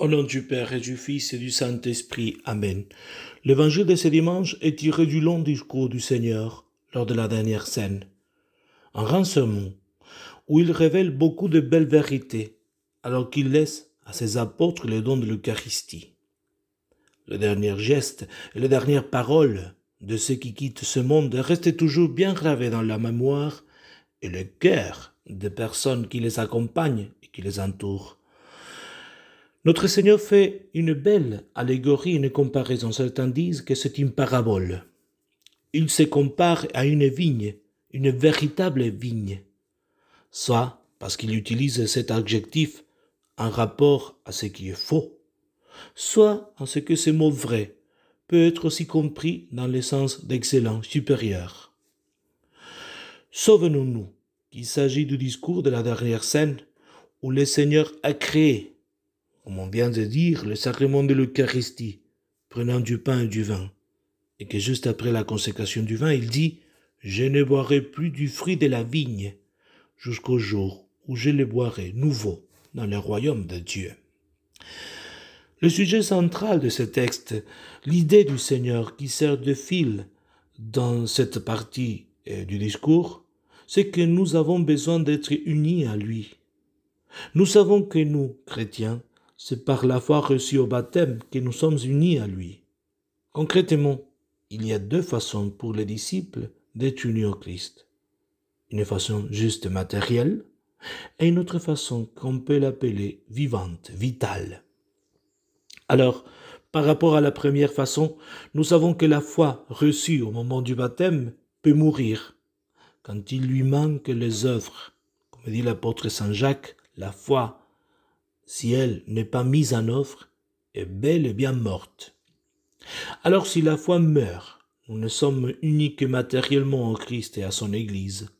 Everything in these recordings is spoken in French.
Au nom du Père et du Fils et du Saint-Esprit. Amen. L'évangile de ce dimanche est tiré du long discours du Seigneur lors de la dernière scène. Un renseignement où il révèle beaucoup de belles vérités alors qu'il laisse à ses apôtres les dons de l'Eucharistie. Le dernier geste et les dernières paroles de ceux qui quittent ce monde restent toujours bien gravés dans la mémoire et le cœur des personnes qui les accompagnent et qui les entourent. Notre Seigneur fait une belle allégorie, une comparaison. Certains disent que c'est une parabole. Il se compare à une vigne, une véritable vigne. Soit parce qu'il utilise cet adjectif en rapport à ce qui est faux, soit en ce que ce mot vrai peut être aussi compris dans le sens d'excellent supérieur. Souvenons-nous qu'il s'agit du discours de la dernière scène où le Seigneur a créé comme on vient de dire, le sacrement de l'Eucharistie, prenant du pain et du vin, et que juste après la consécration du vin, il dit Je ne boirai plus du fruit de la vigne jusqu'au jour où je le boirai nouveau dans le royaume de Dieu. Le sujet central de ce texte, l'idée du Seigneur qui sert de fil dans cette partie euh, du discours, c'est que nous avons besoin d'être unis à lui. Nous savons que nous, chrétiens, c'est par la foi reçue au baptême que nous sommes unis à lui. Concrètement, il y a deux façons pour les disciples d'être unis au Christ. Une façon juste matérielle et une autre façon qu'on peut l'appeler vivante, vitale. Alors, par rapport à la première façon, nous savons que la foi reçue au moment du baptême peut mourir quand il lui manque les œuvres. Comme dit l'apôtre Saint Jacques, la foi si elle n'est pas mise en offre, est belle et bien morte. Alors si la foi meurt, nous ne sommes uniques matériellement en Christ et à son Église.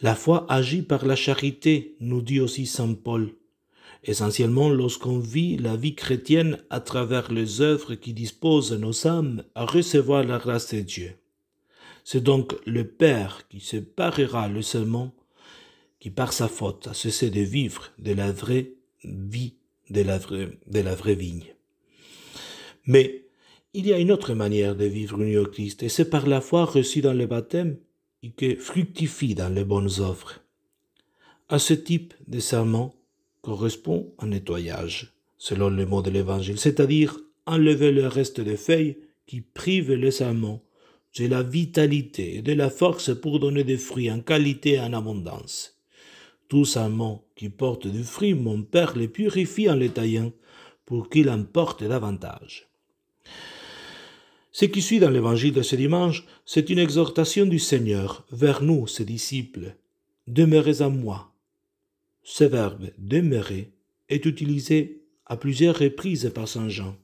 La foi agit par la charité, nous dit aussi Saint Paul. Essentiellement lorsqu'on vit la vie chrétienne à travers les œuvres qui disposent nos âmes à recevoir la grâce de Dieu. C'est donc le Père qui séparera le seulement, qui par sa faute a cessé de vivre de la vraie vie de la vraie, vigne. Mais il y a une autre manière de vivre au Christ, et c'est par la foi reçue dans le baptême et qui fructifie dans les bonnes œuvres. À ce type de serment correspond un nettoyage, selon le mot de l'Évangile, c'est-à-dire enlever le reste des feuilles qui privent le serment de la vitalité et de la force pour donner des fruits en qualité et en abondance. Tous amants qui portent du fruit, mon Père les purifie en les taillant pour qu'il en porte davantage. Ce qui suit dans l'évangile de ce dimanche, c'est une exhortation du Seigneur vers nous, ses disciples. Demeurez à moi. Ce verbe demeurer est utilisé à plusieurs reprises par Saint Jean.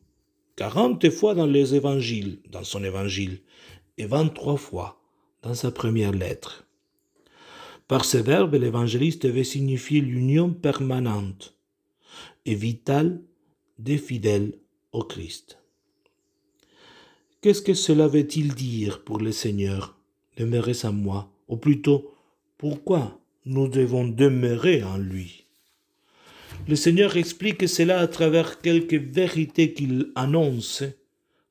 Quarante fois dans les évangiles, dans son évangile, et vingt-trois fois dans sa première lettre. Par ce verbe, l'évangéliste devait signifier l'union permanente et vitale des fidèles au Christ. Qu'est-ce que cela veut-il dire pour le Seigneur demeurer en moi, ou plutôt pourquoi nous devons demeurer en lui Le Seigneur explique cela à travers quelques vérités qu'il annonce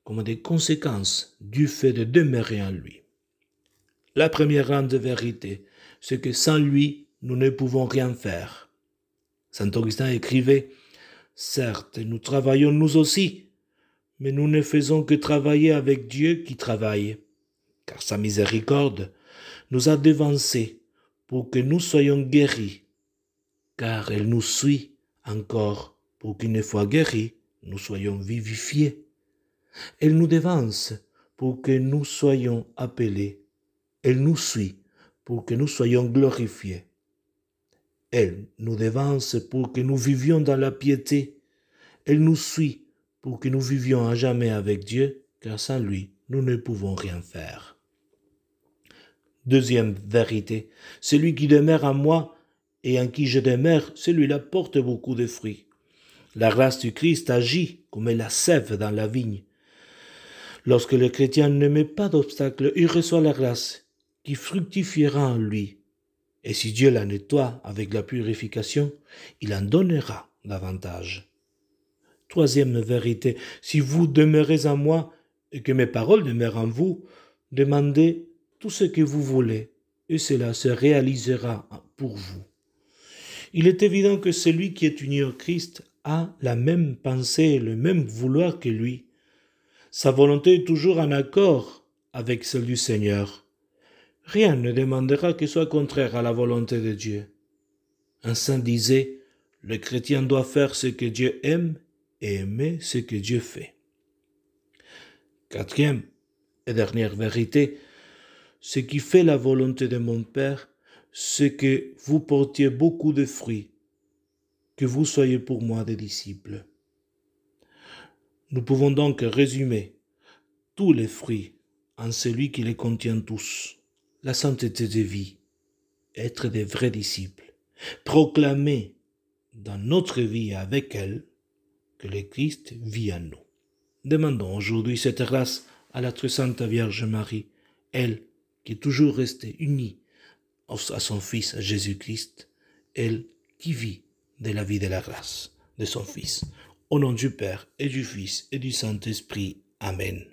comme des conséquences du fait de demeurer en lui. La première grande vérité, ce que sans lui, nous ne pouvons rien faire. Saint Augustin écrivait, Certes, nous travaillons nous aussi, mais nous ne faisons que travailler avec Dieu qui travaille, car sa miséricorde nous a devancés pour que nous soyons guéris, car elle nous suit encore pour qu'une fois guéris, nous soyons vivifiés. Elle nous devance pour que nous soyons appelés. Elle nous suit pour que nous soyons glorifiés. Elle nous devance pour que nous vivions dans la piété. Elle nous suit pour que nous vivions à jamais avec Dieu, car sans lui, nous ne pouvons rien faire. Deuxième vérité, celui qui demeure en moi et en qui je demeure, celui-là porte beaucoup de fruits. La grâce du Christ agit comme la sève dans la vigne. Lorsque le chrétien ne met pas d'obstacle, il reçoit la grâce qui fructifiera en lui. Et si Dieu la nettoie avec la purification, il en donnera davantage. Troisième vérité, si vous demeurez en moi et que mes paroles demeurent en vous, demandez tout ce que vous voulez et cela se réalisera pour vous. Il est évident que celui qui est uni au Christ a la même pensée et le même vouloir que lui. Sa volonté est toujours en accord avec celle du Seigneur rien ne demandera que soit contraire à la volonté de Dieu. Un saint disait, le chrétien doit faire ce que Dieu aime et aimer ce que Dieu fait. Quatrième et dernière vérité, ce qui fait la volonté de mon Père, c'est que vous portiez beaucoup de fruits, que vous soyez pour moi des disciples. Nous pouvons donc résumer tous les fruits en celui qui les contient tous la sainteté de vie, être des vrais disciples, proclamer dans notre vie avec elle que le Christ vit en nous. Demandons aujourd'hui cette grâce à la très sainte Vierge Marie, elle qui est toujours restée unie à son Fils, Jésus-Christ, elle qui vit de la vie de la grâce de son Fils. Au nom du Père et du Fils et du Saint-Esprit. Amen.